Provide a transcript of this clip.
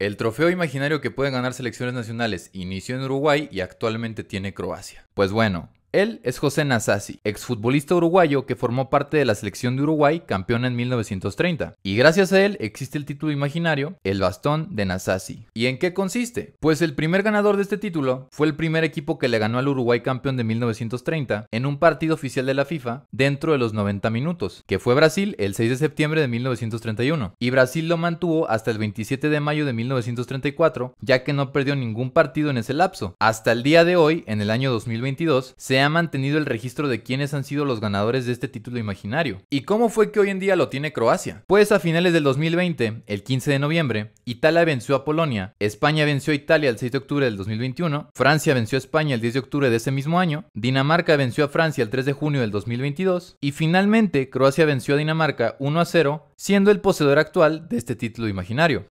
El trofeo imaginario que pueden ganar selecciones nacionales inició en Uruguay y actualmente tiene Croacia. Pues bueno, él es José Nasasi, exfutbolista uruguayo que formó parte de la selección de Uruguay campeón en 1930. Y gracias a él existe el título imaginario, el bastón de Nasasi. ¿Y en qué consiste? Pues el primer ganador de este título fue el primer equipo que le ganó al Uruguay campeón de 1930 en un partido oficial de la FIFA dentro de los 90 minutos, que fue Brasil el 6 de septiembre de 1931. Y Brasil lo mantuvo hasta el 27 de mayo de 1934, ya que no perdió ningún partido en ese lapso. Hasta el día de hoy, en el año 2022, se mantenido el registro de quiénes han sido los ganadores de este título imaginario. ¿Y cómo fue que hoy en día lo tiene Croacia? Pues a finales del 2020, el 15 de noviembre, Italia venció a Polonia, España venció a Italia el 6 de octubre del 2021, Francia venció a España el 10 de octubre de ese mismo año, Dinamarca venció a Francia el 3 de junio del 2022 y finalmente Croacia venció a Dinamarca 1 a 0, siendo el poseedor actual de este título imaginario.